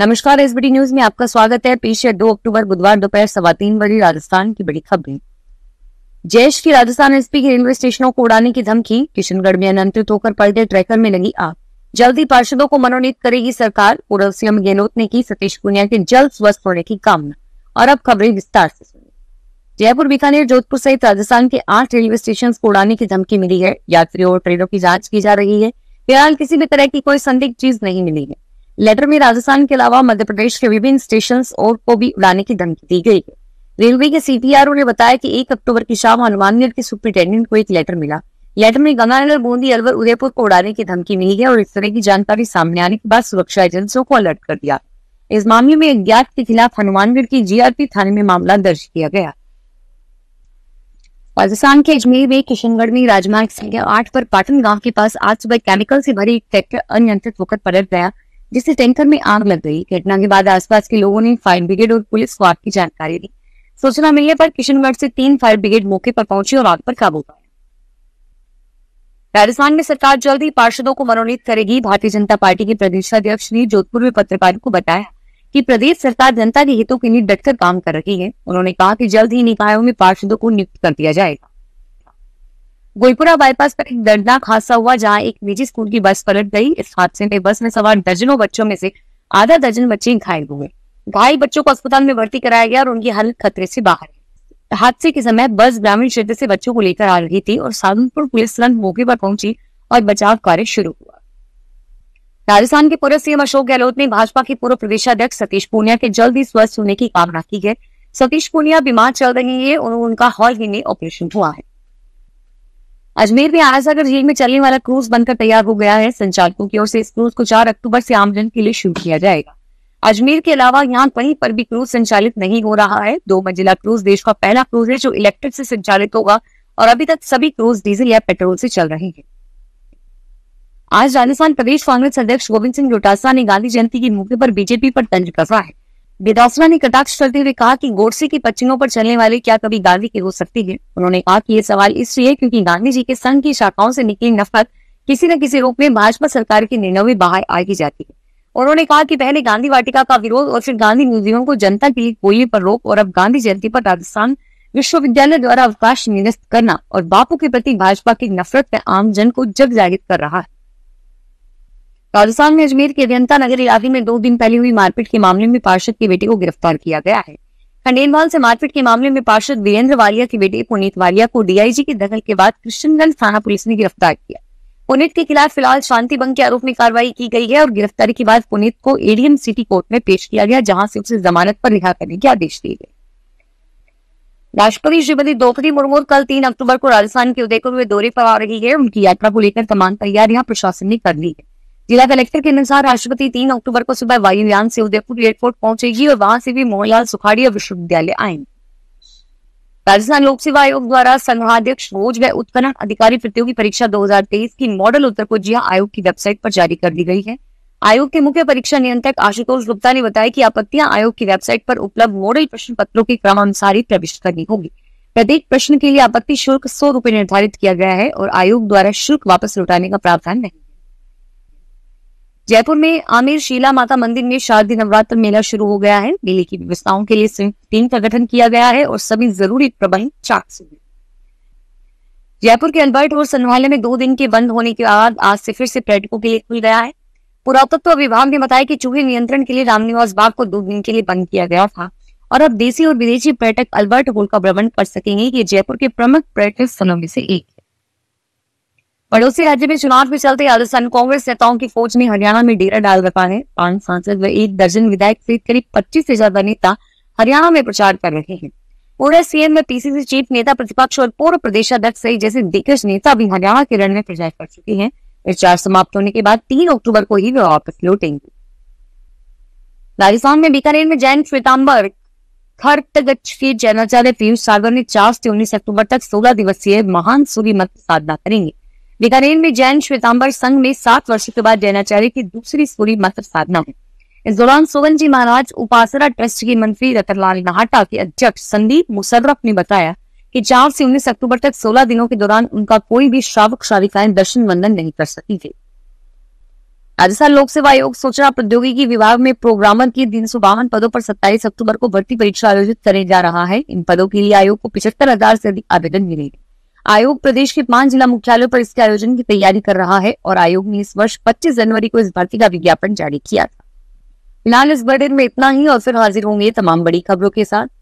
नमस्कार S B news में आपका स्वागत है पेश है दो अक्टूबर बुधवार दोपहर सवा तीन बजे राजस्थान की बड़ी खबरें जयश की राजस्थान एसपी की रेलवे स्टेशनों को उड़ाने की धमकी किशनगढ़ में अनंतित होकर पलटे ट्रैकर में लगी आग जल्द ही पार्षदों को मनोनीत करेगी सरकार पूर्व सीएम गहलोत ने की सतीश पुनिया के जल्द स्वस्थ होने की कामना और अब खबरें विस्तार से जयपुर बीकानेर जोधपुर सहित राजस्थान के आठ रेलवे स्टेशन को उड़ाने की धमकी मिली है यात्रियों और ट्रेनों की जाँच की जा रही है फिलहाल किसी भी तरह की कोई संदिग्ध चीज नहीं मिली है लेटर में राजस्थान के अलावा मध्य प्रदेश के विभिन्न स्टेशन और को भी उड़ाने की धमकी दी गई रेलवे के सीपीआरओ ने बताया कि एक अक्टूबर की शाम हनुमानगढ़ के सुप्रिंटेंडेंट को एक लेटर मिला लेटर में गंगानगर बूंदी अलवर उदयपुर को उड़ाने की धमकी मिली है और इस तरह की जानकारी सामने आने के बाद सुरक्षा एजेंसियों को अलर्ट कर दिया इस मामले में अज्ञात के खिलाफ हनुमानगढ़ की जीआरपी थाने में मामला दर्ज किया गया राजस्थान के अजमेर में किशनगढ़ में राजमार्ग संख्या आठ पर पाटन गांव के पास आज सुबह केमिकल से भरी एक ट्रैक्टर अनियंत्रित होकर पलट गया जिससे टैंकर में आग लग गई घटना के बाद आसपास के लोगों ने फायर ब्रिगेड और पुलिस को आग की जानकारी दी सूचना मिलने पर किशनगढ़ से तीन फायर ब्रिगेड मौके पर पहुंची और आग पर काबू पाया राजस्थान में सरकार जल्द ही पार्षदों को मनोनीत करेगी भारतीय जनता पार्टी के प्रदेशाध्यक्ष ने जोधपुर में पत्रकारों को बताया कि प्रदेश सरकार जनता के हितों के लिए डटकर काम कर रही है उन्होंने कहा कि जल्द ही निकायों में पार्षदों को नियुक्त कर दिया जाएगा गोईपुरा बाईपास पर एक दर्दनाक हादसा हुआ जहां एक निजी स्कूल की बस पलट गई इस हादसे में बस में सवार दर्जनों बच्चों में से आधा दर्जन बच्चे घायल हुए घायल बच्चों को अस्पताल में भर्ती कराया गया और उनकी हालत खतरे से बाहर है हादसे के समय बस ग्रामीण क्षेत्र से बच्चों को लेकर आ रही थी और साधनपुर पुलिस तुरंत मौके पर पहुंची और बचाव कार्य शुरू हुआ राजस्थान के पूर्व सीएम अशोक गहलोत ने भाजपा के पूर्व प्रदेशाध्यक्ष सतीश पूनिया के जल्द ही स्वस्थ होने की कामना की है सतीश पूनिया बीमार चल रही है और उनका हाल ही में ऑपरेशन हुआ है अजमेर में आरासागर झील में चलने वाला क्रूज बनकर तैयार हो गया है संचालकों की ओर से इस क्रूज को चार अक्टूबर से आमजन के लिए शुरू किया जाएगा अजमेर के अलावा यहाँ कहीं पर भी क्रूज संचालित नहीं हो रहा है दो मंजिला क्रूज देश का पहला क्रूज है जो इलेक्ट्रिक से संचालित होगा और अभी तक सभी क्रूज डीजल या पेट्रोल से चल रहे हैं आज राजस्थान प्रदेश कांग्रेस अध्यक्ष गोविंद सिंह डोटासा ने गांधी जयंती के मौके पर बीजेपी पर तंज कसा है बेदासना ने कटाक्ष करते हुए कहा कि गोडसे की पच्चियों पर चलने वाले क्या कभी गांधी की हो सकती है उन्होंने कहा कि यह सवाल इसलिए क्योंकि गांधी जी के संघ की शाखाओं से निकली नफरत किसी न किसी रूप में भाजपा सरकार के निर्णय में बाहर आ ही जाती है उन्होंने कहा कि पहले गांधी वाटिका का विरोध और फिर गांधी म्यूजियम को जनता के लिए कोई पर रोक और अब गांधी जयंती पर राजस्थान विश्वविद्यालय द्वारा अवकाश निरस्त करना और बापू के प्रति भाजपा की नफरत में आमजन को जग जागृत कर रहा है राजस्थान में अजमेर के अभियंता नगर इलाके में दो दिन पहले हुई मारपीट के मामले में पार्षद के बेटे को गिरफ्तार किया गया है खंडेलवाल से मारपीट के मामले में पार्षद वीरेंद्र वालिया के बेटे पुनीत वालिया को डीआईजी के दखल के बाद कृष्णगंज थाना पुलिस ने गिरफ्तार किया पुनीत के खिलाफ फिलहाल शांति भंग के आरोप में कार्रवाई की गई है और गिरफ्तारी के बाद पुनीत को एडीएम सिटी कोर्ट में पेश किया गया जहां से उसे जमानत पर रिहा करने के आदेश दिए गए राष्ट्रपति श्रीमती द्रौपदी मुर्मू कल तीन अक्टूबर को राजस्थान के उदयपुर में दौरे पर आ रही है उनकी यात्रा को लेकर तमाम तैयारियां प्रशासन ने कर ली है जिला कलेक्टर के अनुसार राष्ट्रपति तीन अक्टूबर को सुबह वायुयान से उदयपुर एयरपोर्ट पहुंचेगी और वहां से भी मोहनलाल सुखाड़िया विश्वविद्यालय आएंगे राजस्थान लोक सेवा आयोग द्वारा संघाध्यक्ष रोज व उत्खनन अधिकारी प्रतियोगी परीक्षा 2023 की मॉडल उत्तर को जिया आयोग की वेबसाइट पर जारी कर दी गई है आयोग के मुख्य परीक्षा नियंत्रक आशुतोष गुप्ता ने बताया कि आपत्तियां आयोग की वेबसाइट पर उपलब्ध मॉडल प्रश्न पत्रों के क्रमानुसार ही प्रविष्ट करनी होगी प्रत्येक प्रश्न के लिए आपत्ति शुल्क सौ रूपये निर्धारित किया गया है और आयोग द्वारा शुल्क वापस लौटाने का प्रावधान नहीं जयपुर में आमिर शीला माता मंदिर में शारदीय नवरात्र मेला शुरू हो गया है मेले की व्यवस्थाओं के लिए संयुक्त टीम का गठन किया गया है और सभी जरूरी प्रबंध चाक से जयपुर के अल्बर्ट और संग्रहालय में दो दिन के बंद होने के बाद आज से फिर से पर्यटकों के लिए खुल गया है पुरातत्व विभाग ने बताया कि चूहे नियंत्रण के लिए रामनिवास बाग को दो दिन के लिए बंद किया गया था और अब देशी और विदेशी पर्यटक अल्बर्ट होल का भ्रमण कर सकेंगे ये जयपुर के प्रमुख पर्यटक स्थलों में से एक पड़ोसी राज्य में चुनाव के चलते राजस्थान कांग्रेस नेताओं की फौज ने हरियाणा में डेरा डाल रखा है पांच सांसद व एक दर्जन विधायक सहित करीब पच्चीस से ज्यादा नेता हरियाणा में प्रचार कर रहे हैं पूरे सीएम में पीसीसी चीफ नेता प्रतिपक्ष और पूर्व प्रदेश अध्यक्ष सहित जैसे दिग्गज नेता भी हरियाणा के रण में प्रचार कर चुके हैं प्रचार समाप्त होने के बाद तीन अक्टूबर को ही वे वापस लौटेंगे राजस्थान में बीकानेर में जैन श्वेतांबर खरतगच के जैनाचार्य पीयूष सागर ने चार से उन्नीस अक्टूबर तक सोलह दिवसीय महान सूर्य मत साधना करेंगे बीकानेर में जैन श्वेतांबर संघ में सात वर्षों के बाद जैनाचार्य की दूसरी सूरी मंत्र साधना हुई इस दौरान सोवन जी महाराज उपासना ट्रस्ट के मंत्री रतनलाल नाहटा के अध्यक्ष संदीप मुसर्रफ ने बताया कि चार से उन्नीस अक्टूबर तक सोलह दिनों के दौरान उनका कोई भी श्रावक श्राविकाएं दर्शन वंदन नहीं कर सकी थी राजस्थान लोक सेवा आयोग सूचना प्रौद्योगिकी विभाग में प्रोग्रामर की तीन सौ बावन पदों पर 27 अक्टूबर को भर्ती परीक्षा आयोजित करने जा रहा है इन पदों के लिए आयोग को पिछहत्तर हजार से अधिक आवेदन मिलेगी आयोग प्रदेश के पांच जिला मुख्यालयों पर इसके आयोजन की तैयारी कर रहा है और आयोग ने इस वर्ष पच्चीस जनवरी को इस भर्ती का विज्ञापन जारी किया था फिलहाल इस बड़े में इतना ही और फिर हाजिर होंगे तमाम बड़ी खबरों के साथ